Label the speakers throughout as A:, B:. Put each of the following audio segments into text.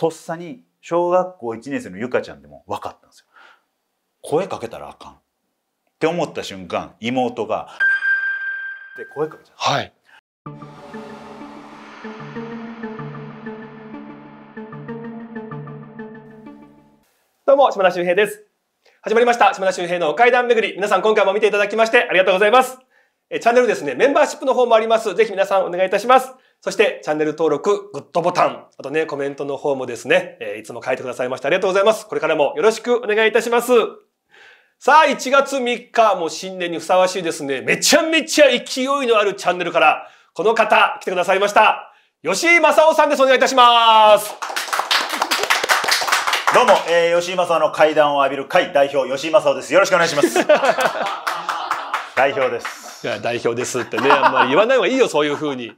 A: とっさに小学校1年生のゆかちゃんでも分かったんですよ。声かけたらあかんって思った瞬間妹が「で声かけちゃった。はい
B: どうも島田秀平です始まりました島田秀平の階段巡り皆さん今回も見ていただきましてありがとうございますチャンネルですねメンバーシップの方もありますぜひ皆さんお願いいたしますそしてチャンネル登録、グッドボタン、あとね、コメントの方もですね、えー、いつも書いてくださいましてありがとうございます。これからもよろしくお願いいたします。さあ、1月3日、もう新年にふさわしいですね、めちゃめちゃ勢いのあるチャンネルか
A: ら、この方、来てくださいました。吉井正夫さんです。お願いいたします。どうも、えー、吉井正夫の階段を浴びる会代表、吉井正夫です。よろしくお願いします。代表です。
B: 代表ですってね、あんまり言わない方がいいよ、そういうふうに。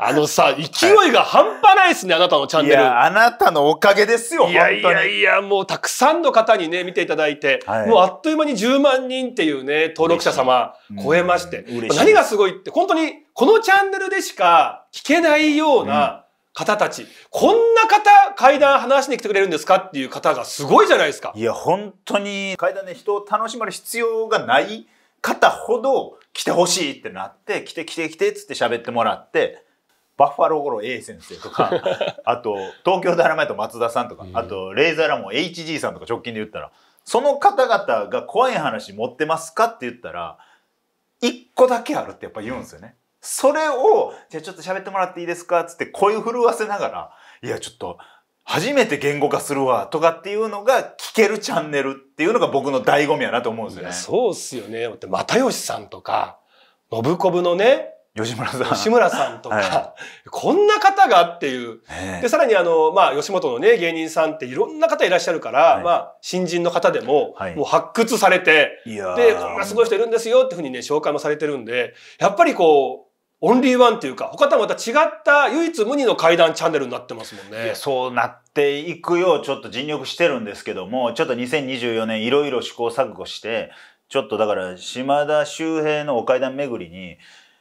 B: あのさ、勢いが半端ないですね、あなたのチャンネル。いや、
A: あなたのおかげですよ、いやいや
B: いや、もうたくさんの方にね、見ていただいて、はい、もうあっという間に10万人っていうね、登録者様超えまして。まあ、何がすごいって、本当にこのチャンネルでしか聞けないような、方たち、こんな方、階
A: 段話しに来てくれるんですかっていう方がすごいじゃないですか。いや、本当に階段で人を楽しまる必要がない方ほど来てほしいってなって、来て来て来てっつって喋ってもらって、バッファローゴロ A 先生とか、あと、東京ダラマイト松田さんとか、あと、レイザーラモン HG さんとか直近で言ったら、その方々が怖い話持ってますかって言ったら、一個だけあるってやっぱ言うんですよね。それを、じゃあちょっと喋ってもらっていいですかつって声震わせながら、いや、ちょっと、初めて言語化するわとかっていうのが聞けるチャンネルっていうのが僕の醍醐味やなと思うんですよね。そうっすよね。又吉さんとか、信子部のね、吉村さん。吉村
B: さんとか、はい、こんな方がっていう。で、さらにあの、まあ、吉本のね、芸人さんっていろんな方いらっしゃるから、はい、まあ、新人の方でも、もう発掘されて、で、こんなすごい人いるんですよっていうふうにね、紹介もされてるんで、やっぱりこう、
A: オンリーワンっていうか、他とはまた違った唯一無二の怪談チャンネルになってますもんね。そうなっていくようちょっと尽力してるんですけども、ちょっと2024年いろいろ試行錯誤して、ちょっとだから島田周平のお階段巡りに、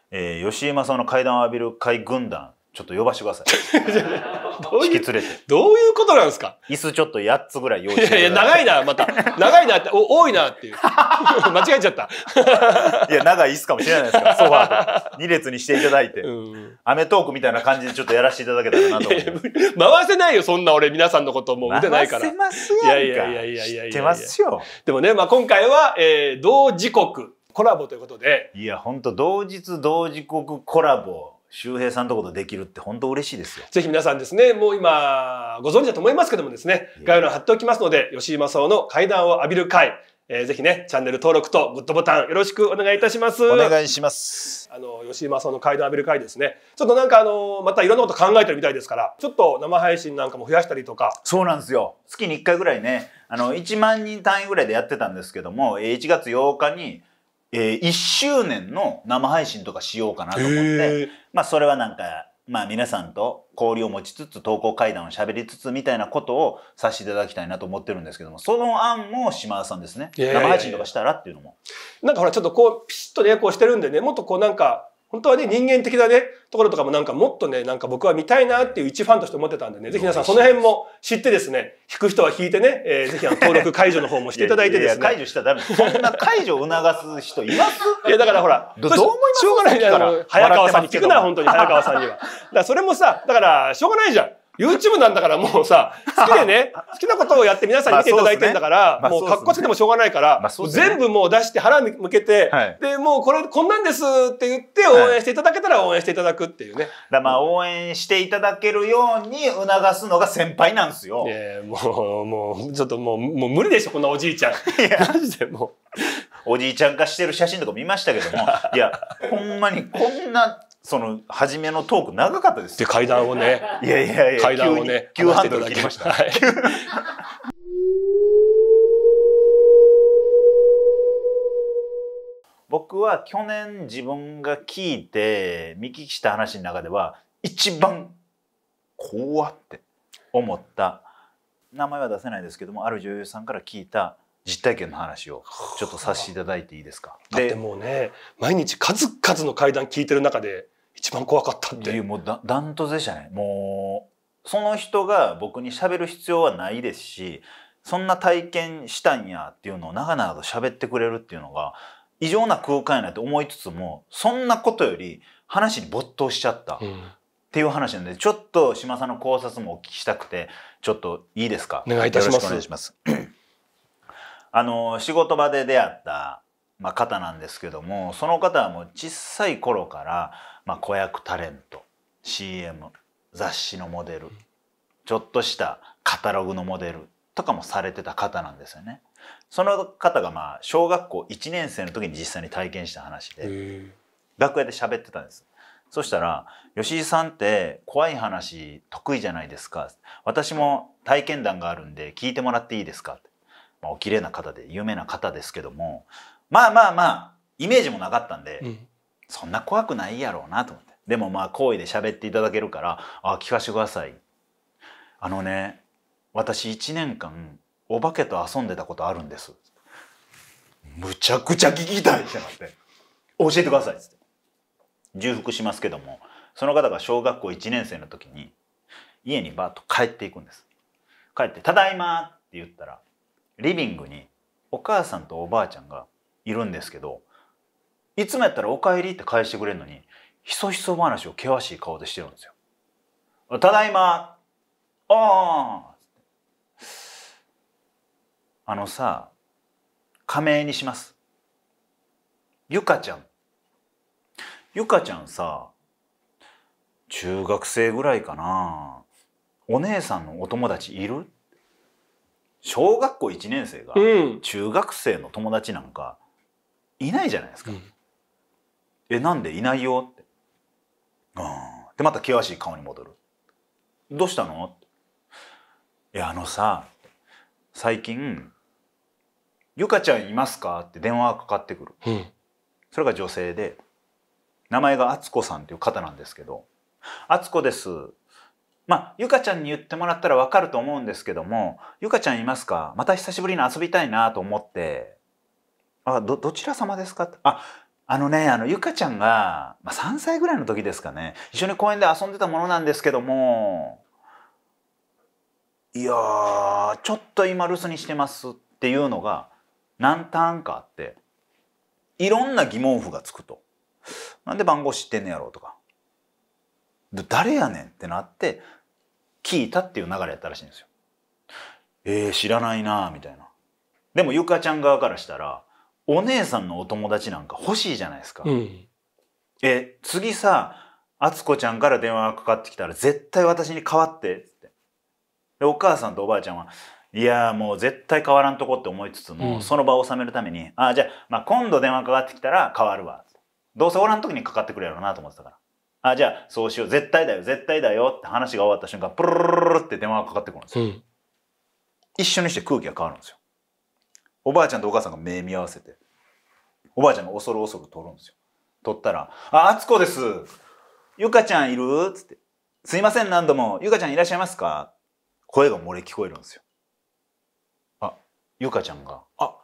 A: えー、吉井正の階段を浴びる会軍団ちょっと呼ばしてください。どういう、引き連れて。どういうことなんですか椅子ちょっと8つぐらい用意してい。いやいや、長いな、また。長いなって、お多いなっていう。間違えちゃった。いや、長い椅子かもしれないですから、ソファーと。2列にしていただいて、アメトークみたいな感じでちょっとやらせていただけたらなと思って。回せないよ、そんな
B: 俺、皆さんのこともう見てないから。回せますよ。いやいやいやいやいやいや。ますよ。でもね、まあ今回は、
A: えー、同時刻コラボということで。いや、本当同日同時刻コラボ。周平さんとことできるって本当嬉しいですよ。ぜひ皆さんですね、もう今ご存
B: 知だと思いますけどもですね、概要欄貼っておきますので、吉井正夫の階段を浴びる会、えー、ぜひね、チャンネル登録とグッドボタンよろしくお願いいたします。お願いします。あの、吉井正夫の階段
A: 浴びる会ですね、ちょっとなんかあの、またいろんなこと考えてるみたいですから、ちょっと生配信なんかも増やしたりとか。そうなんですよ。月に1回ぐらいね、あの、1万人単位ぐらいでやってたんですけども、1月8日に、えー、1周年の生配信とかしようかなと思って、まあ、それはなんか、まあ、皆さんと交流を持ちつつ投稿会談をしゃべりつつみたいなことをさせていただきたいなと思ってるんですけどもその案も島田さんですね生配信とかしたらっていうのも。なんかほらちょっとこうピシッとねこうしてるんでねもっとこうなんか本当はね、人間
B: 的なね、ところとかもなんかもっとね、なんか僕は見たいなっていう一ファンとして思ってたんでね、ぜひ皆さんその辺も知ってですね、引く人は引いてね、えー、ぜひあの登録解除の方もしていただいてですね。いやいや解除したらダメそんな
A: 解除を促す人
B: いますいや、だからほら、どう思いますしょうがないじゃん。早川さんに聞くな、本当に早川さんには。だからそれもさ、だからしょうがないじゃん。YouTube なんだからもうさ、好きでね、好きなことをやって皆さんに見ていただいてんだから、まあうねっこもう格好つけてもしょうがないから、まあね、全部もう出して腹向けて、はい、で、もうこれ、こんなんですって言って応援していただけたら応援していただくっていうね。だまあ応援していただけるように促すのが先輩な
A: んですよ。ええ、もう、もう、ちょっともう、もう無理でしょ、こんなおじいちゃん。いや、マジでもう。おじいちゃん化してる写真とか見ましたけども、いや、ほんまにこんなその初めのトーク長かったですで階段をね いやいやいや階段をね急ハンドル切りました、はい、僕は去年自分が聞いて見聞きした話の中では一番怖って思った名前は出せないですけどもある女優さんから聞いた実体験の話をちょっとさせていただいていいですか。だってもうね毎日数々の会談聞いてる中で一番怖かったっていうもうダントツじゃないもうその人が僕に喋る必要はないですしそんな体験したんやっていうのを長々と喋ってくれるっていうのが異常な空間やなと思いつつもそんなことより話に没頭しちゃったっていう話なんで、うん、ちょっと島さんの考察もお聞きしたくてちょっといいですかお願いいたします。お願いします あの仕事場で出会った、まあ、方なんですけどもその方はもう小さい頃からまあ、子役タレント CM 雑誌のモデルちょっとしたカタログのモデルとかもされてた方なんですよね。その方がまあ小学校1年生の時に実際に体験した話で楽屋で喋ってたんです。そしたら「吉井さんって怖い話得意じゃないですか私も体験談があるんで聞いてもらっていいですか?」って、まあ、お綺麗な方で有名な方ですけどもまあまあまあイメージもなかったんで、うそんな怖くないやろうなと思ってでもまあ好意で喋っていただけるから「あ聞かせてください」あのね私1年間お化けと遊んでたことあるんですむちゃくちゃ聞きたいってなって教えてくださいっつって重複しますけどもその方が小学校1年生の時に家にバッと帰っていくんです帰って「ただいま」って言ったらリビングにお母さんとおばあちゃんがいるんですけどいつもやったら「おかえり」って返してくれるのにひそひそ話を険しい顔でしてるんですよ。ただいまあああのさ仮名にします。ゆかちゃん。ゆかちゃんさ中学生ぐらいかなお姉さんのお友達いる小学校1年生が中学生の友達なんかいないじゃないですか。うん「えなんでいないよ」って「うん」でまた険しい顔に戻る「どうしたの?」って「いやあのさ最近ゆかちゃんいますか?」って電話がかかってくる、うん、それが女性で名前が敦子さんっていう方なんですけど「敦子です」まあ、ゆかちゃんに言ってもらったらわかると思うんですけども、ゆかちゃんいますかまた久しぶりに遊びたいなと思って、あ、ど、どちら様ですかあ、あのね、あの、ゆかちゃんが、まあ、3歳ぐらいの時ですかね、一緒に公園で遊んでたものなんですけども、いやちょっと今留守にしてますっていうのが何ターンかあって、いろんな疑問符がつくと。なんで番号知ってんねやろうとか。誰やねんってなって聞いたっていう流れやったらしいんですよ。えー、知らないなみたいな。でもゆかちゃん側からしたら、お姉さんのお友達なんか欲しいじゃないですか。うん、え、次さ、敦子ちゃんから電話がかかってきたら絶対私に代わってって。で、お母さんとおばあちゃんは、いやもう絶対変わらんとこって思いつつも、うん、その場を収めるために、ああ、じゃあ、まあ、今度電話かかってきたら変わるわ。どうせおらん時にかかってくるやろうなと思ってたから。ああ、じゃあ、そうしよう。絶対だよ、絶対だよって話が終わった瞬間、プルルルルって電話がかかってくるんですよ。うん、一緒にして空気が変わるんですよ。おばあちゃんとお母さんが目見合わせておばあちゃんが恐る恐る取るんですよ取ったら「ああつこですゆかちゃんいる?」つって「すいません何度もゆかちゃんいらっしゃいますか?」声が漏れ聞こえるんですよあゆかちゃんが「あ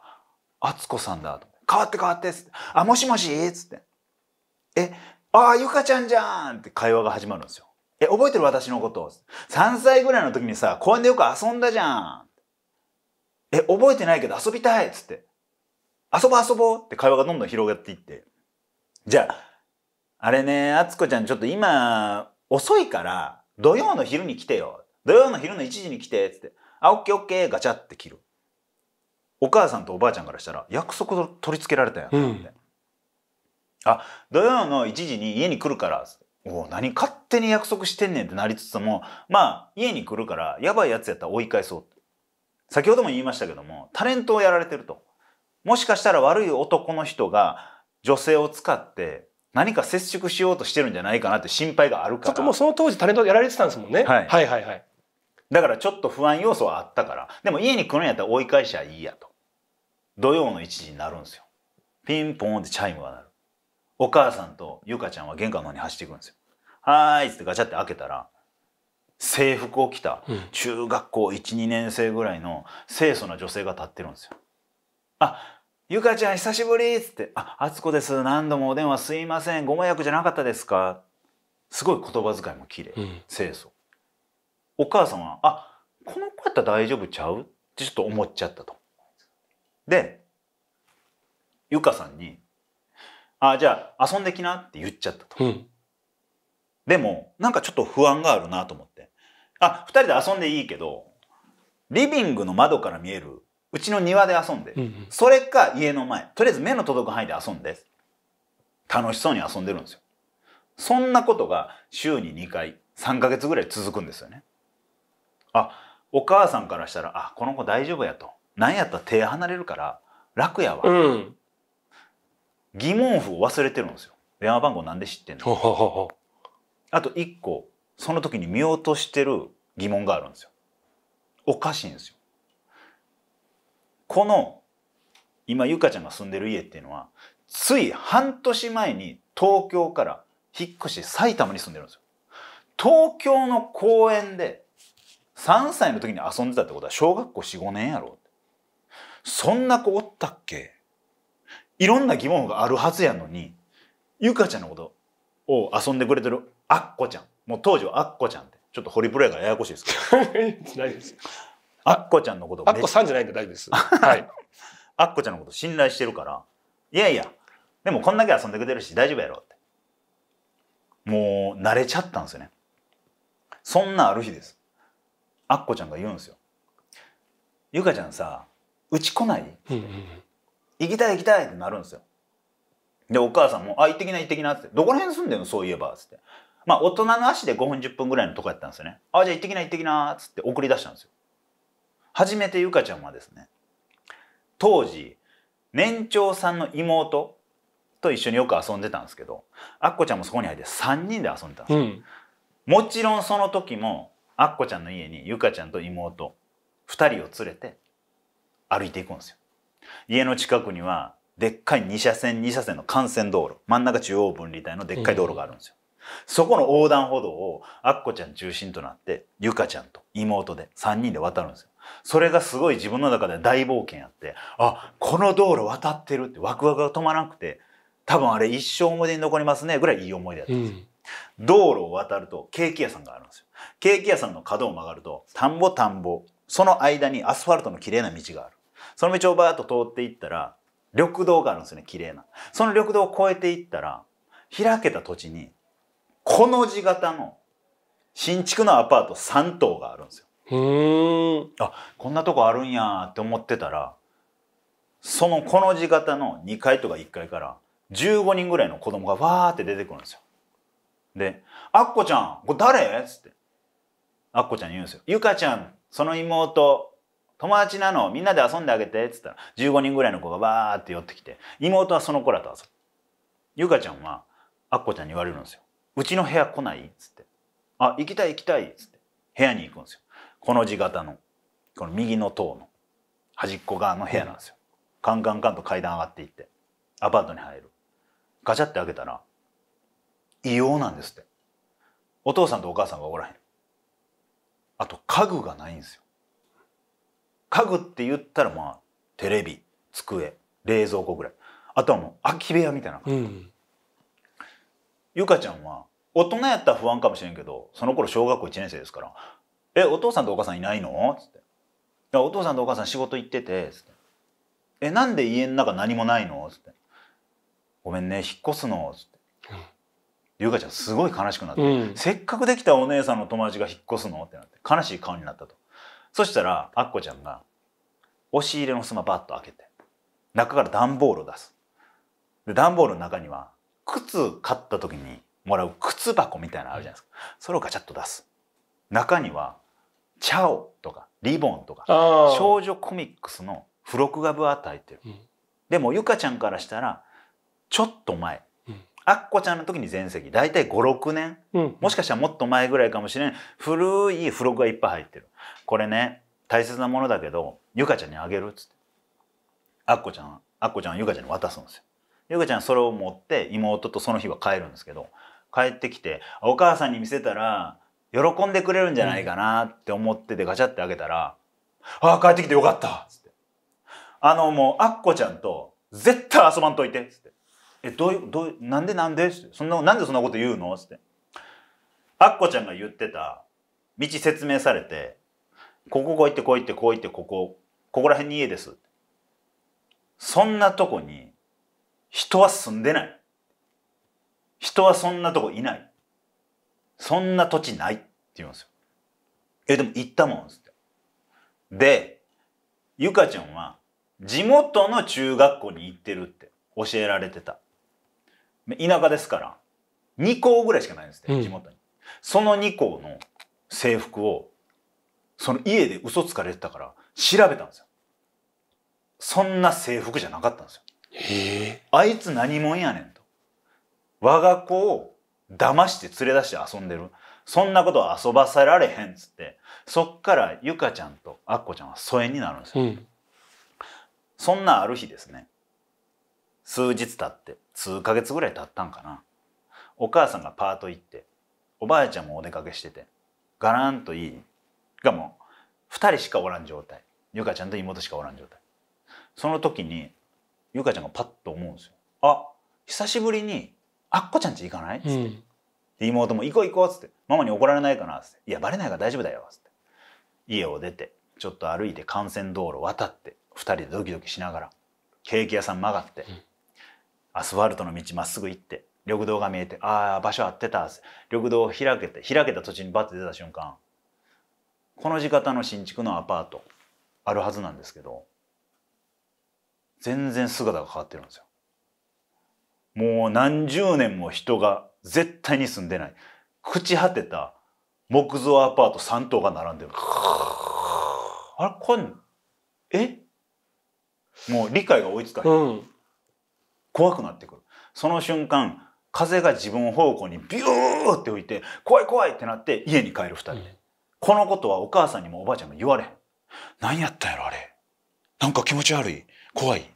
A: あつこさんだ」と「変わって変わって」つって「あもしもし」つって「えああゆかちゃんじゃん」って会話が始まるんですよえ、覚えてる私のこと ?3 歳ぐらいの時にさ、公園でよく遊んだじゃん。え、覚えてないけど遊びたいっつって。遊ぼう遊ぼうって会話がどんどん広がっていって。じゃあ、あれね、あつこちゃんちょっと今、遅いから、土曜の昼に来てよ。土曜の昼の1時に来て、つって。あ、オッケーオッケー、ガチャって切る。お母さんとおばあちゃんからしたら、約束を取り付けられたやん、うん、あ、土曜の1時に家に来るから、お何勝手に約束してんねんってなりつつも、まあ、家に来るから、やばいやつやったら追い返そう。先ほども言いましたけどもタレントをやられてるともしかしたら悪い男の人が女性を使って何か接触しようとしてるんじゃないかなって心配があるからちょっともうその当時タレントやられてたんですもんね、はい、はいはいはいだからちょっと不安要素はあったからでも家に来るんやったら追い返しゃいいやと土曜の1時になるんですよピンポンってチャイムが鳴るお母さんとゆかちゃんは玄関の方に走っていくんですよはーいっってガチャって開けたら制服を着た中学校12、年生ぐらいの清楚な女性が立ってるんですよ。あゆかちゃん久しぶりっつって「ああつこです何度もお電話すいませんご迷惑じゃなかったですか?」すごい言葉遣いも綺麗、うん、清楚お母さんは「あこの子やったら大丈夫ちゃう?」ってちょっと思っちゃったと。でゆかさんに「あじゃあ遊んできな」って言っちゃったと。うん、でもなんかちょっと不安があるなと思ってあ、二人で遊んでいいけど、リビングの窓から見える、うちの庭で遊んで、うんうん、それか家の前、とりあえず目の届く範囲で遊んで、楽しそうに遊んでるんですよ。そんなことが週に2回、3ヶ月ぐらい続くんですよね。あ、お母さんからしたら、あ、この子大丈夫やと。なんやったら手離れるから楽やわ。うん、疑問符を忘れてるんですよ。電話番号なんで知ってんのあと1個、その時に見落としてる疑問があるんですよ。おかしいんですよ。この今ゆかちゃんが住んでる家っていうのはつい半年前に東京から引っ越し埼玉に住んでるんですよ。東京の公園で3歳の時に遊んでたってことは小学校45年やろそんな子おったっけいろんな疑問があるはずやのにゆかちゃんのことを遊んでくれてるあっこちゃんもう当時はアッコちゃんってちょっとホリプロやかややこしいですけど アッコちゃんのことアッコさんじゃないんで大丈夫です はいアッコちゃんのこと信頼してるからいやいやでもこんだけ遊んでくれるし大丈夫やろってもう慣れちゃったんですよねそんなある日ですアッコちゃんが言うんですよゆかちゃんさうち来ない、行きたい行きたいってなるんですよでお母さんも「あ行ってきな行ってきな」って「どこら辺住んでんのそういえば」つってまあ大人の足で5分10分ぐらいのとこやったんですよね。あ、じゃあ行ってきな行ってきなっつって送り出したんですよ。初めてゆかちゃんはですね、当時、年長さんの妹と一緒によく遊んでたんですけど、あっこちゃんもそこに入って3人で遊んでたんですよ。うん、もちろんその時も、あっこちゃんの家にゆかちゃんと妹2人を連れて歩いていくんですよ。家の近くにはでっかい2車線2車線の幹線道路真ん中中央分離帯のでっかい道路があるんですよ、そこの横断歩道をアッコちゃん中心となってゆかちゃんと妹で3人で渡るんですよ。それがすごい自分の中で大冒険やってあこの道路渡ってるってワクワクが止まらなくて多分あれ一生思い出に残りますねぐらいいい思い出やったんですよ。うん、道路を渡るとケーキ屋さんがあるんですよ。ケーキ屋さんの角を曲がると田んぼ田んぼその間にアスファルトの綺麗な道がある。その道をバーッと通っていったら緑道があるんですよね綺麗な。その緑道を越えていったら開けた土地にコの字型の新築のアパート3棟があるんですよ。あこんなとこあるんやって思ってたらそのこの字型の2階とか1階から15人ぐらいの子供がわーって出てくるんですよ。で「あっこちゃんこれ誰?」っつってあっこちゃんに言うんですよ。ゆかちゃんその妹友達なのみんなで遊んであげて」っつったら15人ぐらいの子がわーって寄ってきて妹はその子らと遊ぶ。ゆかちゃんはあっこちゃんに言われるんですよ。うちの部屋来ない?」っつって「あ行きたい行きたい」っつって部屋に行くんですよこの字型のこの右の塔の端っこ側の部屋なんですよ、うん、カンカンカンと階段上がっていってアパートに入るガチャって開けたら異様なんですってお父さんとお母さんがおらへんあと家具がないんですよ家具って言ったらまあテレビ机冷蔵庫ぐらいあとはもう空き部屋みたいな感じ、うんゆかちゃんは大人やったら不安かもしれんけどその頃小学校1年生ですから「えお父さんとお母さんいないの?」っつって「お父さんとお母さん仕事行ってて」っつって「えなんで家の中何もないの?」っつって「ごめんね引っ越すの」っつって優香ちゃんすごい悲しくなって、うん、せっかくできたお姉さんの友達が引っ越すのってなって悲しい顔になったとそしたらあっこちゃんが押し入れのまバッと開けて中から段ボールを出すで段ボールの中には靴買った時にもらう靴箱みたいなのあるじゃないですかそれをガチャッと出す中には「チャオ」とか「リボン」とか少女コミックスの付録がぶわっと入ってる、うん、でもゆかちゃんからしたらちょっと前、うん、あっこちゃんの時に全席大体56年、うん、もしかしたらもっと前ぐらいかもしれない古い付録がいっぱい入ってるこれね大切なものだけどゆかちゃんにあげるっつってあっこちゃんあっこちゃんゆかちゃんに渡すんですよゆかちゃんそれを持って妹とその日は帰るんですけど帰ってきてお母さんに見せたら喜んでくれるんじゃないかなって思っててガチャって開けたら「ああ帰ってきてよかった」っつって「あのもうあっこちゃんと絶対遊ばんといて」っつって「えどういうどういうなんでなんで?」っつそんななんでそんなこと言うの?」っつってあっこちゃんが言ってた道説明されて「こここう行ってこう行ってこう行ってここここら辺に家です」そんなとこに人は住んでない。人はそんなとこいない。そんな土地ないって言うんですよ。え、でも行ったもんっす。って。で、ゆかちゃんは地元の中学校に行ってるって教えられてた。田舎ですから、2校ぐらいしかないんですね、地元に。うん、その2校の制服を、その家で嘘つかれてたから調べたんですよ。そんな制服じゃなかったんですよ。あいつ何者やねんと。我が子を騙して連れ出して遊んでる。そんなこと遊ばせられへんっつって、そっからゆかちゃんとあっこちゃんは疎遠になるんですよ。うん、そんなある日ですね、数日経って、数ヶ月ぐらい経ったんかな。お母さんがパート行って、おばあちゃんもお出かけしてて、ガランといい、がもう、二人しかおらん状態。ゆかちゃんと妹しかおらん状態。その時に、ゆかちゃんがパッと思うんですよ。あ久しぶりにあっこちゃんち行かない?」っつって、うん、妹も「行こう行こう」っつって「ママに怒られないかな?」っつって「いやバレないから大丈夫だよ」っつって家を出てちょっと歩いて幹線道路渡って2人でドキドキしながらケーキ屋さん曲がって、うん、アスファルトの道まっすぐ行って緑道が見えて「ああ場所合ってた」緑道を開けて開けた土地にバッて出た瞬間この地方の新築のアパートあるはずなんですけど全然姿が変わってるんですよ。もう何十年も人が絶対に住んでない朽ち果てた木造アパート3棟が並んでる。あれこれえもう理解が追いつかなうん、怖くなってくるその瞬間風が自分方向にビューって吹いて怖い怖いってなって家に帰る2人で、うん、このことはお母さんにもおばあちゃんも言われへん何やったんやろあれなんか気持ち悪い怖い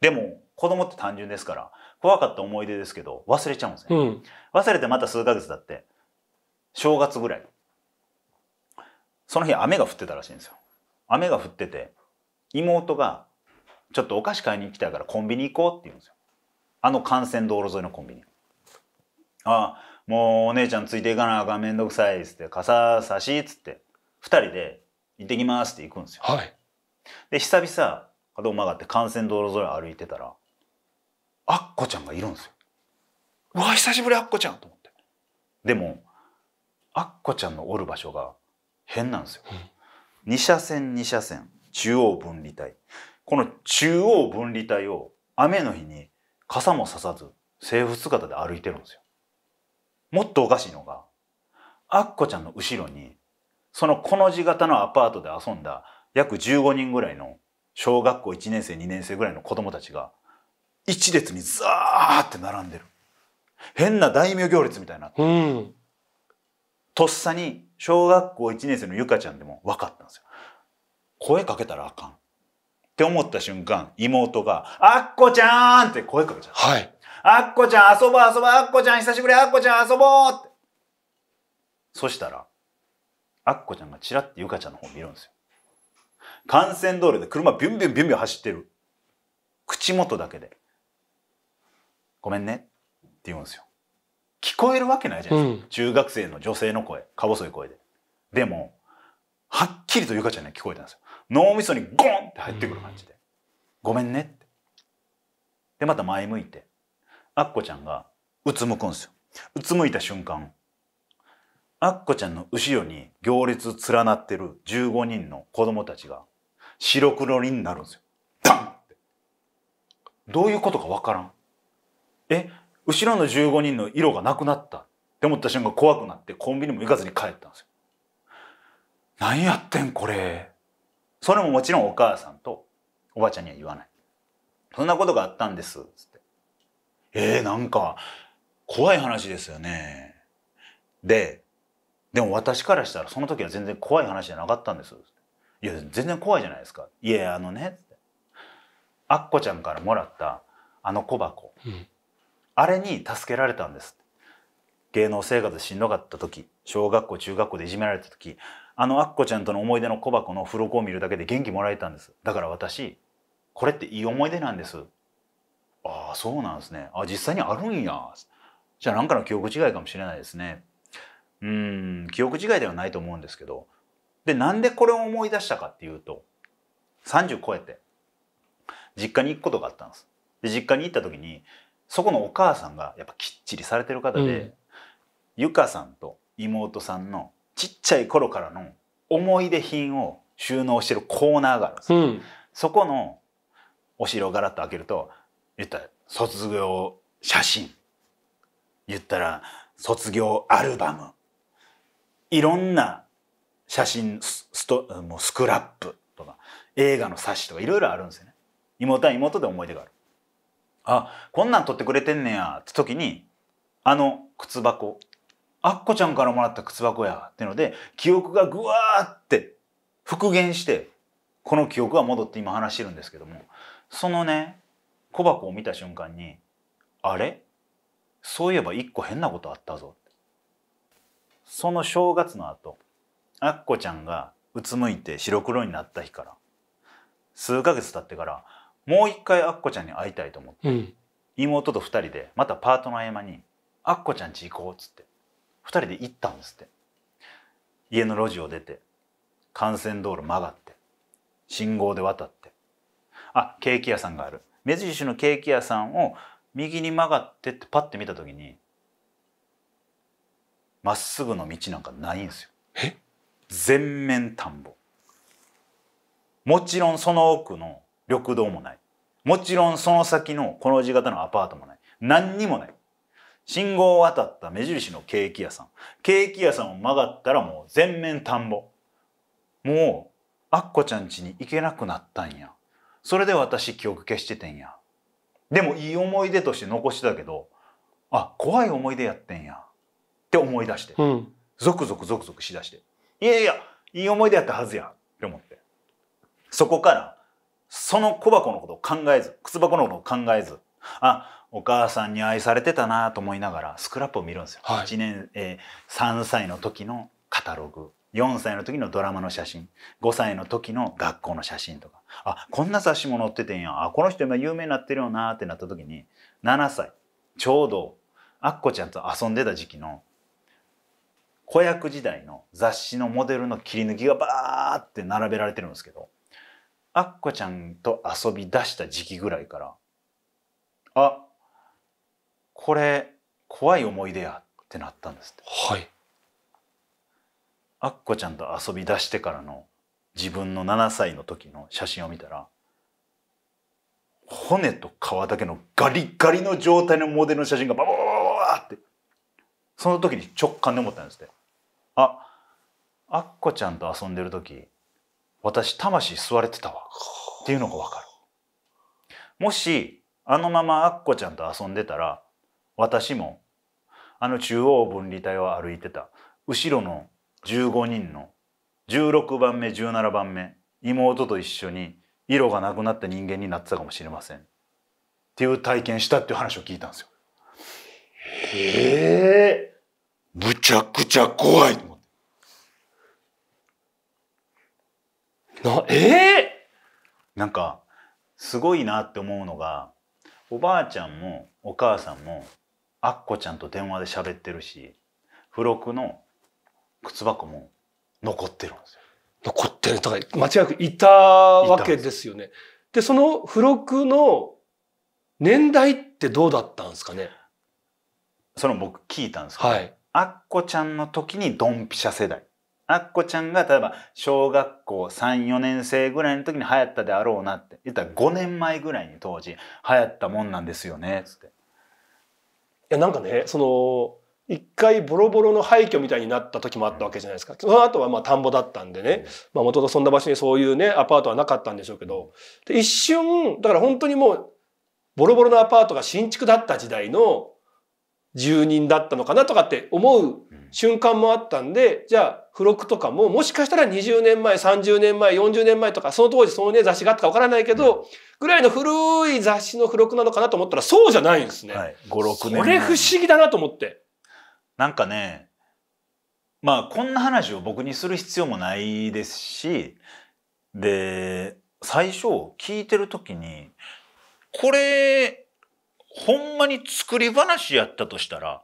A: でも子供って単純ですから怖かった思い出ですけど忘れちゃうんですね、うん、忘れてまた数ヶ月だって正月ぐらいその日雨が降ってたらしいんですよ雨が降ってて妹が「ちょっとお菓子買いに行きたいからコンビニ行こう」って言うんですよあの幹線道路沿いのコンビニああもうお姉ちゃんついていかなあかんめんどくさいっつって傘差しっつって二人で「行ってきます」って行くんですよ、はい、で久々角を曲がって幹線道路沿い歩いてたらアッコちゃんがいるんですよ。うわ久しぶりアッコちゃんと思ってでもアッコちゃんのおる場所が変なんですよ。2車線2車線中央分離帯この中央分離帯を雨の日に傘もささず制服姿で歩いてるんですよ。もっとおかしいのがアッコちゃんの後ろにそのコの字型のアパートで遊んだ約15人ぐらいの小学校1年生2年生ぐらいの子供たちが一列にザーって並んでる変な大名行列みたいな、うん、とっさに小学校1年生のゆかちゃんでも分かったんですよ声かけたらあかんって思った瞬間妹が「あっこちゃん!」って声かけちゃった、はい、あっこちゃん遊ぼう遊ぼうあっこちゃん久しぶりあっこちゃん遊ぼう!」ってそしたらあっこちゃんがちらってゆかちゃんの方見るんですよ幹線道路で車ビュンビュンビュンビュン走ってる。口元だけで。ごめんねって言うんですよ。聞こえるわけないじゃないですか。うん、中学生の女性の声、か細い声で。でも、はっきりとゆかちゃんには聞こえたんですよ。脳みそにゴンって入ってくる感じで。うん、ごめんねって。で、また前向いて。あっこちゃんがうつむくんですよ。うつむいた瞬間、あっこちゃんの後ろに行列連なってる15人の子供たちが白黒になるんですよ。ダンって。どういうことかわからん。え、後ろの15人の色がなくなったって思った瞬間怖くなってコンビニも行かずに帰ったんですよ。何やってんこれ。それももちろんお母さんとおばあちゃんには言わない。そんなことがあったんです。つって。えー、なんか怖い話ですよね。で、でも私からしたらその時は全然怖い話じゃなかったんです。いや全然怖いじゃないですかいやあのねあっこちゃんからもらったあの小箱、うん、あれに助けられたんです芸能生活しんどかった時小学校中学校でいじめられた時あのあっこちゃんとの思い出の小箱の付録を見るだけで元気もらえたんですだから私これっていい思い出なんですああそうなんですねあ実際にあるんやじゃあ何かの記憶違いかもしれないですねうん記憶違いではないと思うんですけどで、なんでこれを思い出したかっていうと、30超えて、実家に行くことがあったんです。で、実家に行った時に、そこのお母さんがやっぱきっちりされてる方で、うん、ゆかさんと妹さんのちっちゃい頃からの思い出品を収納してるコーナーがあるんです、うん、そこのお城をガラッと開けると言ったら卒業写真言ったら卒業アルバムいろんな写真ストもうスクラップとか映画の冊子とかいろいろあるんですよね。妹は妹で思い出がある。あこんなん撮ってくれてんねやって時にあの靴箱あっこちゃんからもらった靴箱やってので記憶がぐわーって復元してこの記憶が戻って今話してるんですけどもそのね小箱を見た瞬間にあれそういえば一個変なことあったぞその正月の後アッコちゃんがうつむいて白黒になった日から数ヶ月経ってからもう一回アッコちゃんに会いたいと思って、うん、妹と2人でまたパートの合間に「アッコちゃんち行こう」っつって2人で行ったんですって家の路地を出て幹線道路曲がって信号で渡ってあケーキ屋さんがある目印のケーキ屋さんを右に曲がってってパッて見た時にまっすぐの道なんかないんですよ。え全面田んぼもちろんその奥の緑道もないもちろんその先のこの字型のアパートもない何にもない信号を渡った目印のケーキ屋さんケーキ屋さんを曲がったらもう全面田んぼもうあっこちゃん家に行けなくなったんやそれで私記憶消しててんやでもいい思い出として残してたけどあ怖い思い出やってんやって思い出して、うん、ゾクゾクゾクゾクしだしていやいや、いい思い出やったはずやって思って。そこから、その小箱のことを考えず、靴箱のことを考えず、あ、お母さんに愛されてたなと思いながらスクラップを見るんですよ。はい、1年、えー、3歳の時のカタログ、4歳の時のドラマの写真、5歳の時の学校の写真とか、あ、こんな冊子も載っててんや、あ、この人今有名になってるよなってなった時に、7歳、ちょうど、アッコちゃんと遊んでた時期の子役時代の雑誌のモデルの切り抜きがバーって並べられてるんですけどあっこちゃんと遊び出した時期ぐらいからあこれ怖い思い出やってなったんですはいあっこちゃんと遊び出してからの自分の7歳の時の写真を見たら骨と皮だけのガリガリの状態のモデルの写真がババババババってその時に直感で思ったんですってああっこちゃんと遊んでる時私魂吸われてたわっていうのが分かるもしあのままあっこちゃんと遊んでたら私もあの中央分離帯を歩いてた後ろの15人の16番目17番目妹と一緒に色がなくなった人間になってたかもしれませんっていう体験したっていう話を聞いたんですよ。へえむちゃくちゃ怖いなえー、なんかすごいなって思うのがおばあちゃんもお母さんもあっこちゃんと電話で喋ってるし付録の靴箱も残ってるんですよ。残ってるとか間違いなくいたわけですよね。
B: でその付録の
A: 年代ってどうだったんですかねその僕聞いたんですけど、はい、あっこちゃんの時にドンピシャ世代あっこちゃんが例えば小学校34年生ぐらいの時に流行ったであろうなって言ったら5年前ぐらいに当時流行ったもんなんですよねつって。いやなんかねその一
B: 回ボロボロの廃墟みたいになった時もあったわけじゃないですか、その後はまあ田んぼだったんでねまともとそんな場所にそういうねアパートはなかったんでしょうけど一瞬だから本当にもうボロボロのアパートが新築だった時代の住人だったのかなとかって思う瞬間もあったんで、じゃあ付録とかももしかしたら20年前、30年前、40年前とか、その当時そのね雑誌があったかわからないけど、ぐらいの古い雑誌の付
A: 録なのかなと思ったらそうじゃないんですね。はい、5、6年。これ不思議だなと思って。なんかね、まあこんな話を僕にする必要もないですし、で、最初聞いてる時に、これ、ほんまに作り話やったとしたら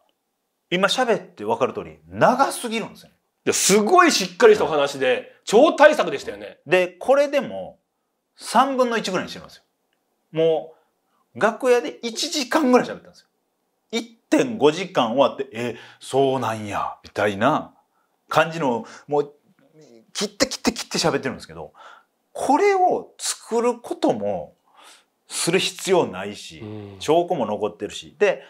A: 今喋って分かる通り長すぎるんですよね。すごいしっかりしたお話で、超大作でしたよね。でこれでも3分の1ぐらいにしてるんですよ。もう楽屋で1時間ぐらい喋ったんですよ。1.5時間終わってえそうなんやみたいな感じのもう切って切って切って喋ってるんですけどこれを作ることもする必要ないし、証拠も残ってるしで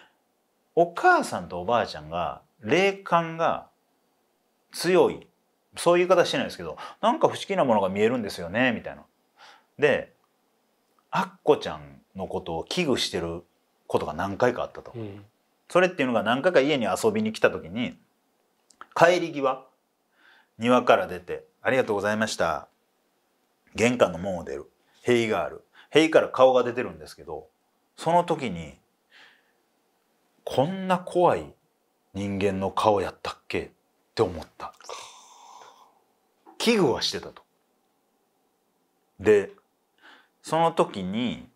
A: お母さんとおばあちゃんが霊感が強いそういう言い方してないですけどなんか不思議なものが見えるんですよねみたいな。でアッコちゃんのことを危惧してることが何回かあったと。うん、それっていうのが何回か家に遊びに来た時に帰り際庭から出て「ありがとうございました」玄関の門を出る塀がある塀から顔が出てるんですけどその時にこんな怖い人間の顔やったっけって思った危惧はしてたと。でその時に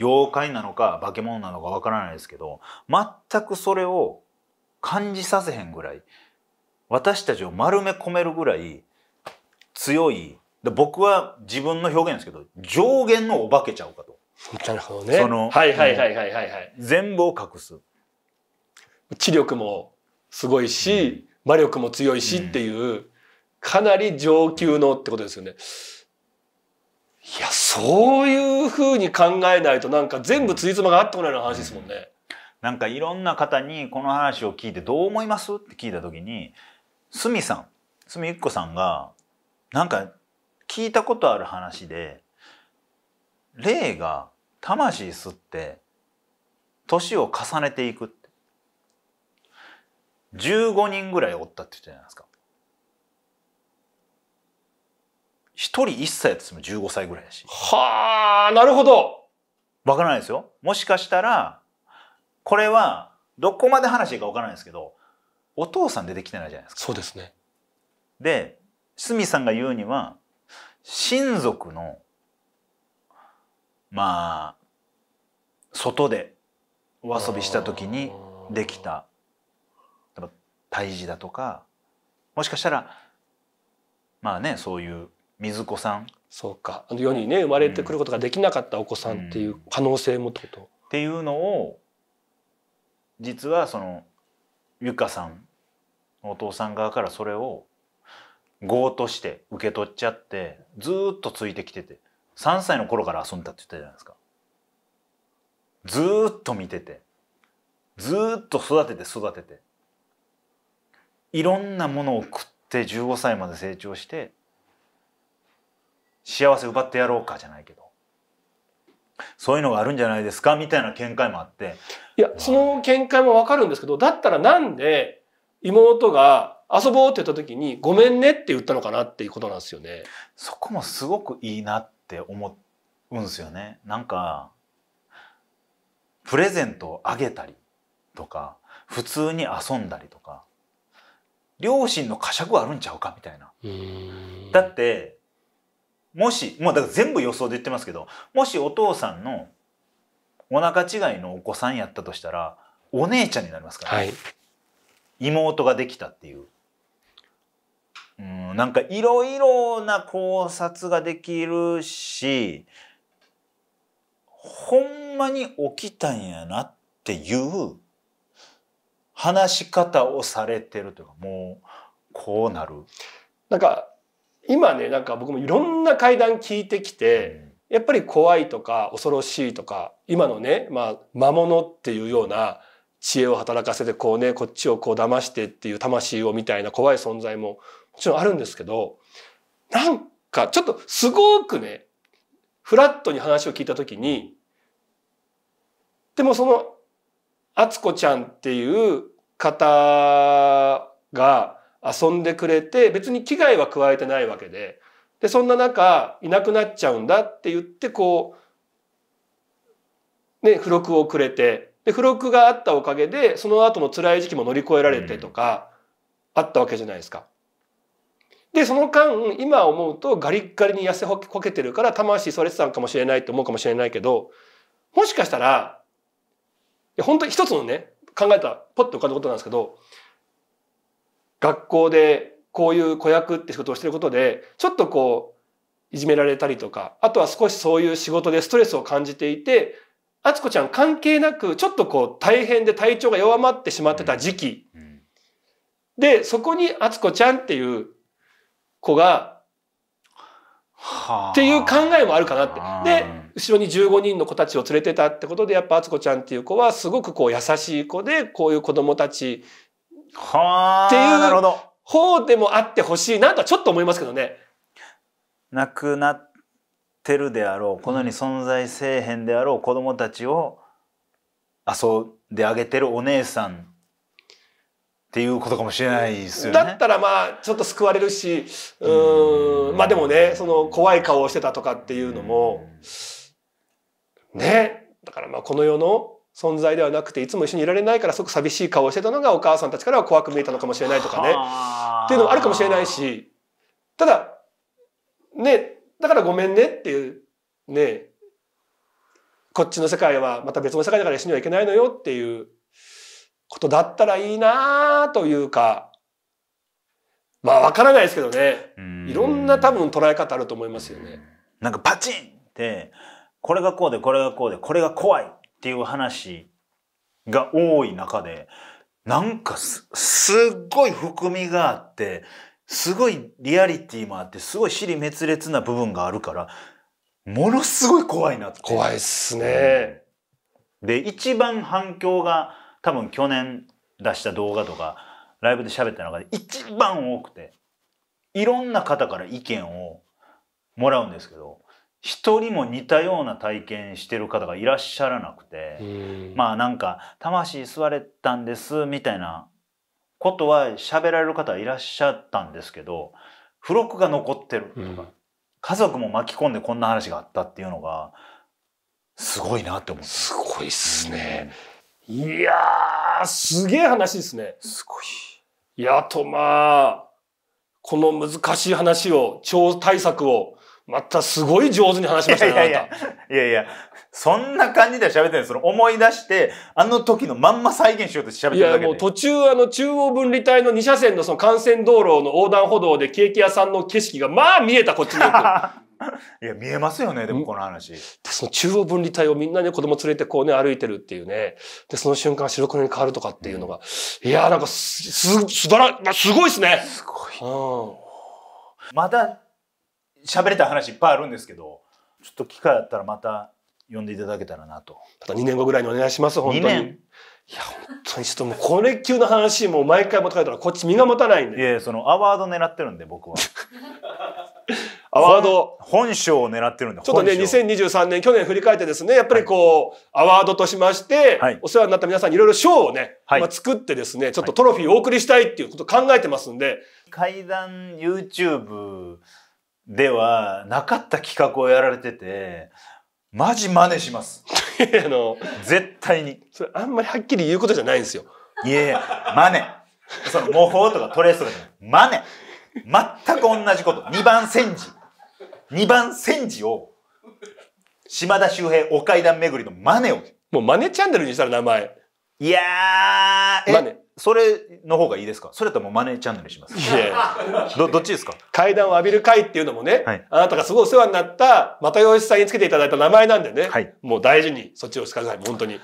A: 妖怪なのか化け物なのかわからないですけど全くそれを感じさせへんぐらい私たちを丸め込めるぐらい強いで僕は自分の表現ですけど、上限のお化けちゃうかと。なるほどね。その、はいはいはいはいはい、はい。
B: 全部を隠す。知力もすごいし、うん、魔力も強いしっていう、うん、かなり上級のってことですよね。
A: いや、そういうふうに考えないとなんか全部ついつまがあってこないような話ですもんね。うん、なんかいろんな方にこの話を聞いてどう思いますって聞いた時に、すみさん、すみゆっこさんが、なんか聞いたことある話で霊が魂吸って年を重ねていくって15人ぐらいおったって言ったじゃないですか1人1歳やっても15歳ぐらいだしはあなるほどわからないですよもしかしたらこれはどこまで話いいかわからないですけどお父さん出てきてないじゃないですかそうですねで鷲見さんが言うには親族のまあ外でお遊びした時にできた胎児だとかもしかしたらまあねそういう水子さんそうかあ
B: の世にね生まれてくることができなかったお子さんって
A: いう可能性もってこと、うん、っていうのを実はその由香さんお父さん側からそれを業として受け取っちゃってずっとついてきてて3歳の頃から遊んだって言ったじゃないですかずっと見ててずっと育てて育てていろんなものを食って15歳まで成長して幸せ奪ってやろうかじゃないけどそういうのがあるんじゃないですかみたいな見解もあっていやその見解もわかるんですけどだったらなんで妹が遊ぼうって言った時にごめんねって言ったのかなっていうことなんですよね。そこもすごくいいなって思うんですよね。なんかプレゼントをあげたりとか普通に遊んだりとか両親の呵責あるんちゃうかみたいな。だってもしもうだから全部予想で言ってますけどもしお父さんのお腹違いのお子さんやったとしたらお姉ちゃんになりますから、ねはい、妹ができたっていううん、なんかいろいろな考察ができるしほんまに起きたんやなっていう話し方をされてるというかもうこうなる。なんか今ねなんか僕もいろん
B: な会談聞いてきて、うん、やっぱり怖いとか恐ろしいとか今のね、まあ、魔物っていうような知恵を働かせてこうねこっちをこう騙してっていう魂をみたいな怖い存在ももちろんあるんですけどなんかちょっとすごくねフラットに話を聞いた時にでもその敦子ちゃんっていう方が遊んでくれて別に危害は加えてないわけででそんな中いなくなっちゃうんだって言ってこうね付録をくれてで付録があったおかげでその後の辛い時期も乗り越えられてとか、あったわけじゃないですか。でその間今思うとガリッガリに痩せこけてるから魂それてたんかもしれないと思うかもしれないけどもしかしたら本当に一つのね考えたポッと浮かんだことなんですけど学校でこういう子役って仕事をしてることでちょっとこういじめられたりとかあとは少しそういう仕事でストレスを感じていて敦子ちゃん関係なくちょっとこう大変で体調が弱まってしまってた時期、でそこに敦子ちゃんっていう子が、っていう考えもあるかなって。で後ろに15人の子たちを連れてたってことでやっぱ敦子ちゃんっていう子はすごくこう優しい子でこういう子供たちっていう方でもあってほしいなとはちょっと思いますけどね。
A: 亡くなってるであろうこの世に存在せえへんであろう子どもたちを遊んであげてるお姉さんっていうことかもしれないですよね。だ
B: ったらまあちょっと救われるしうんまあでもねその怖い顔をしてたとかっていうのもねだからまあこの世の存在ではなくていつも一緒にいられないからすごく寂しい顔をしてたのがお母さんたちからは怖く見えたのかもしれないとかね
A: っていう
B: のもあるかもしれないしただねだからごめんねっていう、ね、こっちの世界はまた別の世界だから一緒にはいけないのよっていうことだったらいいなというか、まあわからないですけどね。いろんな多分捉え方あると思いま
A: すよね。なんかパチンって、これがこうで、これがこうで、これが怖いっていう話が多い中で、なんかす、すっごい含みがあって、すごいリアリティもあって、すごい尻滅裂な部分があるから、ものすごい怖いなって。怖いっすね。で、一番反響が多分去年出した動画とか、ライブで喋った中で一番多くて、いろんな方から意見をもらうんですけど、一人も似たような体験してる方がいらっしゃらなくて、まあなんか、魂吸われたんですみたいなことは喋られる方いらっしゃったんですけど付録が残ってるとか、うん、家族も巻き込んでこんな話があったっていうのがすごいなって思ってすごいっすね、うん、いやすげえ話ですねすごい
B: いやとまあこの難しい話を超対策を
A: またすごい上手に話しましたね、いやいやいやいや、そんな感じで喋ってるんです。思い出して、あの時のまんま再現しようと喋ってるだけで。いや、もう途中、あの中央分離帯の
B: 2車線のその幹線道路の横断歩道でケーキ屋さんの景色が、まあ見えた、こっちに いや、
A: 見えますよね、でもこの話。
B: で、その中央分離帯をみんなね、子供連れてこうね、歩いてるっていうね。で、その瞬間白黒に変わるとかっていうのが。うん、いや、なんかす、す、すば
A: ら、すごいですね。すごい。うん。まだ喋れた話いっぱいあるんですけどちょっと機会あったらまた呼んでいただけたらなと
B: また2年後ぐらいにお願いします本当にいや本当にちょっともう
A: これ級の話もう毎回持たれたらこっ
B: ち身が持たないんでいやそのアワード狙ってるんで僕は アワー
A: ド本賞を狙ってるんでちょっとね
B: 2023年去年振り返ってですねやっぱりこう、はい、アワードとしまして、はい、お世話になった皆さんにいろいろ賞をね、はい、今作ってですねちょっとトロフィーをお送りしたいっていうことを考えてま
A: すんで、はい、階段 YouTube ではなかった企画をやられてて、マジ真似します。あの、絶対に。それあんまりはっきり言うことじゃないんですよ。いやいや、真似。その模倣とかトレースとかじゃな真似。全く同じこと。2番戦時。2番戦時を、島田秀平お階段巡りの真似を。もう真似チャンネルにしたら名前。いやー、真似。それの方がいいですかそれともマネーチャンネルしますいどっちですか階段を浴びる会っていうのもね、はい、あなたがす
B: ごいお世話になった又吉さんにつけていただいた名前なんでね、はい、もう大事にそっちをしてください本当に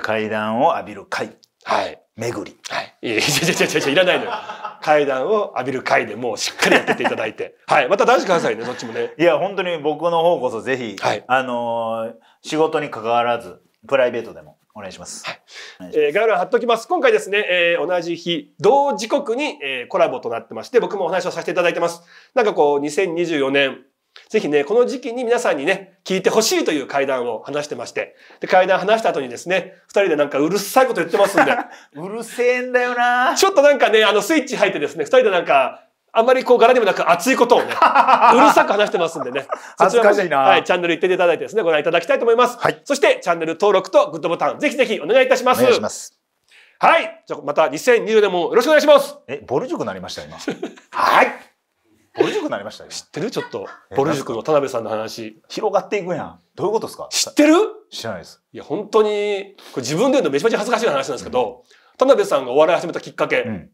B: 階段を浴びる会はい巡りはいいやいやいやいやいらないのよ
A: 階段を浴びる会でもうしっかりやってていただいてはいまた出してくださいねそっちもねいや本当に僕の方こそぜひ、はい、あのー、仕事に関わらずプライベートでもお願いします。はい、えー、概要欄貼っときます。今回ですね、えー、同じ日、同時刻
B: に、えー、コラボとなってまして、僕もお話をさせていただいてます。なんかこう、2024年、ぜひね、この時期に皆さんにね、聞いてほしいという会談を話してまして。で、会談話した後にですね、二人でなんかうるさいこと言ってますんで。うるせえんだよなちょっとなんかね、あの、スイッチ入ってですね、二人でなんか、あまりこう柄でもなく熱いことをね、うるさく話してますんでね。恥ずかしいな、はい。チャンネル行っていただいてですね、ご覧いただきたいと思います。はい、そしてチャンネル登録とグッドボタン、ぜひぜひお願いいたします。お願いします。はい。じゃまた2020年もよろしくお願いします。え、ボル塾なりました、今。はい。ボル塾なりました知ってるちょっと。ボル塾の田辺さんの話。広がっていくやん。どういうことですか知ってる知らないです。いや、本当に、これ自分で言うのめちゃめちゃ恥ずかしい話なんですけど、うん、田辺さんがお笑い始めたきっかけ、うん、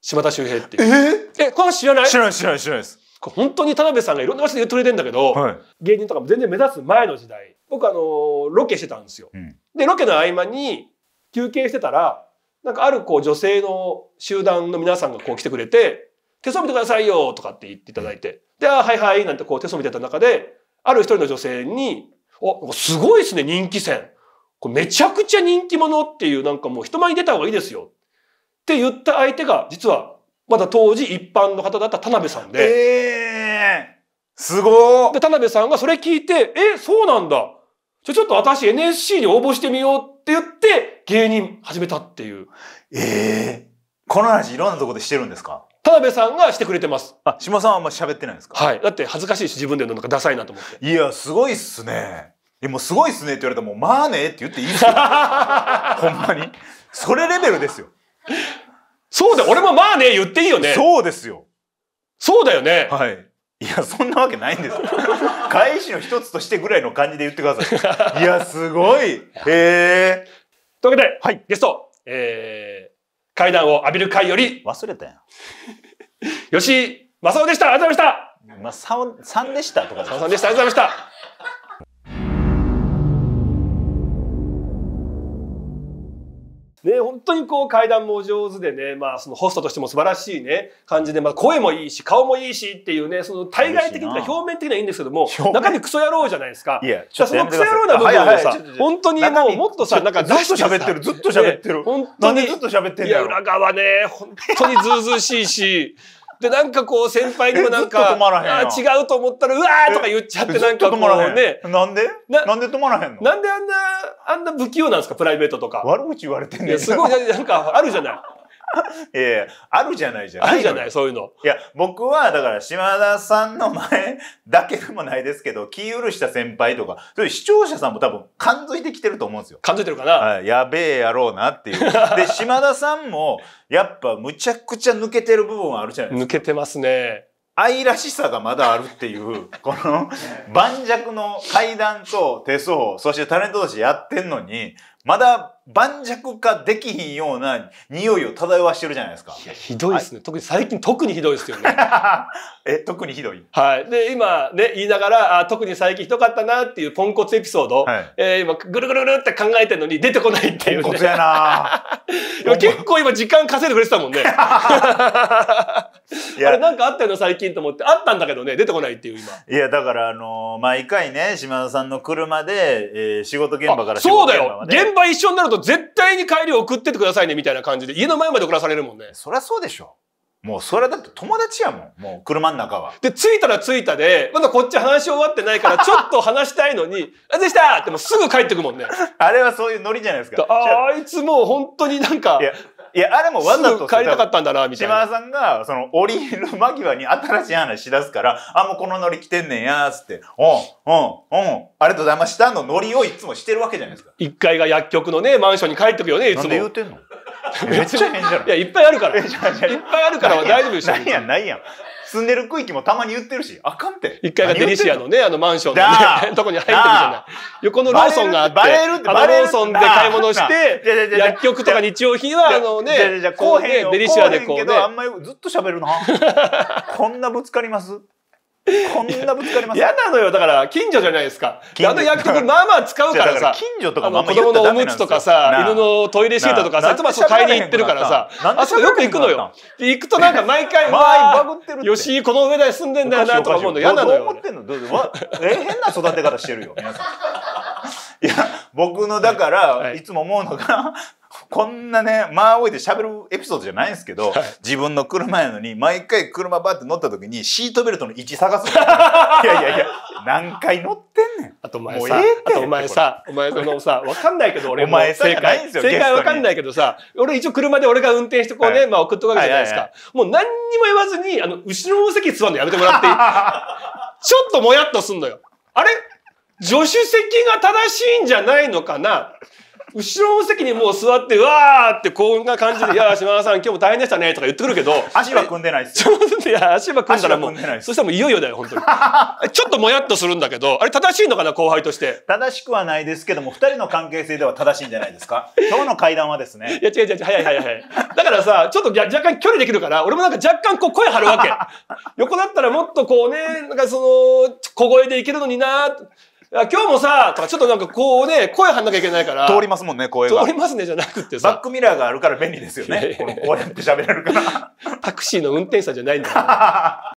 B: 島田秀平っていう。えー、え、これ知らない知らない知らない知らないです。本当に田辺さんがいろんな場所で取れてんだけど、はい、芸人とかも全然目指す前の時代僕あのー、ロケしてたんですよ。うん、でロケの合間に休憩してたらなんかあるこう女性の集団の皆さんがこう来てくれて「手相見てくださいよ」とかって言っていただいて「であはいはい」なんてこう手相見てた中である一人の女性に「おすごいですね人気戦これめちゃくちゃ人気者っていうなんかもう人前に出た方がいいですよ」って言った相手が、実は、まだ当時一般の方だった田辺さんで。ええー、すごで、田辺さんがそれ聞いて、え、そうなんだ。じゃ、ちょっと私 NSC に応募してみようって言って、芸人始めたっていう。
A: ええー、この話いろんなとこでしてるんですか田辺さんがしてくれてます。あ、島さんはあんま喋ってないんですかはい。だって恥ずかしいし、自分でなんかダサいなと思って。いや、すごいっすね。え、もうすごいっすねって言われたらもう、まあねって言っていいっすよ。ほんまに。それレベルですよ。そうだ、俺もまあね、言っていいよね。そうですよ。そうだよね。はい。いや、そんなわけないんですよ。返 しの一つとしてぐらいの感じで言ってください。いや、すごい。へえ。
B: というわけで、はい、ゲスト、えー、階段を浴びる会より、忘れたやん。吉井正夫でした。ありがとうございました。まあ、さん、さんでしたとか。さんでした。ありがとうございました。ね、本当にこう階段もお上手でね、まあそのホストとしても素晴らしいね、感じで、まあ声もいいし、顔もいいしっていうね、その対外的な表面的にはいいんですけども、中身クソ野郎じゃないですか。いや、そのクソ野郎な部分をさ、本当にもうもっとさ、なんかずしと喋ってる、ずっと喋ってる。本当に。ずっと喋ってるいや、裏側ね、本当にずうずうしいし、で、なんかこう、先輩にもなんか、あ違うと思ったら、うわーとか言っちゃって、なんかこうね。なんでなんで止まらへんのなんであんな、あんな不器用なんです
A: か、プライベートとか。悪口言われてんねすごい、なんかあるじゃない。いやいや、あるじゃないじゃない。あるじゃない、そういうの。いや、僕は、だから、島田さんの前 だけでもないですけど、気許した先輩とか、そういう視聴者さんも多分、感づいてきてると思うんですよ。感づいてるかな、やべえやろうなっていう。で、島田さんも、やっぱ、むちゃくちゃ抜けてる部分はあるじゃないですか。抜けてますね。愛らしさがまだあるっていう、この盤石の階段と手相、そしてタレント同士やってんのに、まだ盤石化できひんような匂いを漂わしてるじゃないですか。いや、ひ
B: どいですね。はい、特に最近特にひどいですよね。え、特にひどいはい。で、今ね、言いながら、あ特に最近ひどかったなっていうポンコツエピソード、はい、えー、今、ぐるぐるぐるって考えてるのに出てこないっていう、ね。ポンコツやな 結構今時間稼いでくれてたもんね。あ
A: れなんかあったよな、最近と思って。あったんだけどね、出てこないっていう今。いや、だからあのー、毎回ね、島田さんの車で、えー、仕事現場から仕事現場まで。そうだよ現場一緒になるとう絶対に帰り送ってってくださいねみたいな感じで、家の前まで送らされるもんね。そりゃそうでしょ。
B: もうそれだって友達やも
A: ん。もう車の中
B: は。で、着いたら着いたで、まだこっち話終わってないから、ちょっと話したいのに、あ、でしたってもうすぐ帰ってくもんね。あれはそういうノリじ
A: ゃないですか。あ
B: いつもう本当になんか、
A: いや、あれもわざと。帰りたかったんだな、みたいな。島田さんが、その、降りる間際に新しい話し出すから、あ、もうこのノリ来てんねんや、つって、うん、うん、うん、ありがとうございましたのノリをいつもしてるわけじゃないですか。1
B: 階が薬局のね、マンションに帰ってくよね、いつも。なんで言う
A: てんの めっちゃ変じゃん。いや、いっぱいあるから。いっぱい
B: あるから大丈夫でしょ。ないやん、ないやん。住んでる区域もたまに言ってるし、あかんて。一階がデニシアのね、あのマンションのね、とこに入ってるじゃない。横のローソンがあって、バレるってローソンで買い物して、薬局とか日用品は、あのね、こうね、デニシアでこうあんま
A: りずっと喋るな。こんなぶつかります こんなぶつかります嫌な
B: のよだから近所じゃないですかあの薬局まあまあ使うからさ近所とかも子供のおむつとかさ犬のトイレシートとかさいつもそこ買いに行ってるからさあそこよく行くのよ行くとなんか毎回「まあバグってるよしこの上で住んでんだよな」とか思うの嫌なのよ思
A: ってんのどうえ変な育て方してるよ皆さんいや僕のだから、い、つも思うのがこんなね、まあおいで喋るエピソードじゃないんですけど、はい、自分の車やのに、毎回車バーって乗った時に、シートベルトの位置探す。いや
B: いやいや、何
A: 回乗って
B: んねん。あとお前さ、あとお前さ、お前そのさ、わかんないけど俺も正解、正解わかんないけどさ、俺一応車で俺が運転してこうね、はい、まあ送っとくわけじゃないですか。もう何にも言わずに、あの、後ろの席座るのやめてもらっていい ちょっともやっとすんのよ。あれ助手席が正しいんじゃないのかな後ろの席にもう座って、わーってこんな感じで、いや、島田さん今日も大変でしたねとか言ってくるけど。足は組んでないですよ。いや、足は組んだらもう、そしたらもういよいよだよ、本当に。ちょっともやっとするんだけど、あれ正しいのかな、後輩として。
A: 正しくはないですけども、二人の関係性では正しいんじゃないですか。今日の会談はですね。いや、違う違う違う、早い早い早い。だからさ、ちょっと若干距離できるから、
B: 俺もなんか若干こう声張るわけ。横だったらもっとこうね、なんかその、小声でいけるのにな今日もさ、とかちょっとなんかこうね、声張んなきゃいけないから。通りますもんね、声が。通りますね、じゃなくてさ。バックミラーがあるから便利ですよね。ここうやって喋れるから。タクシーの運転手さんじゃないんだから。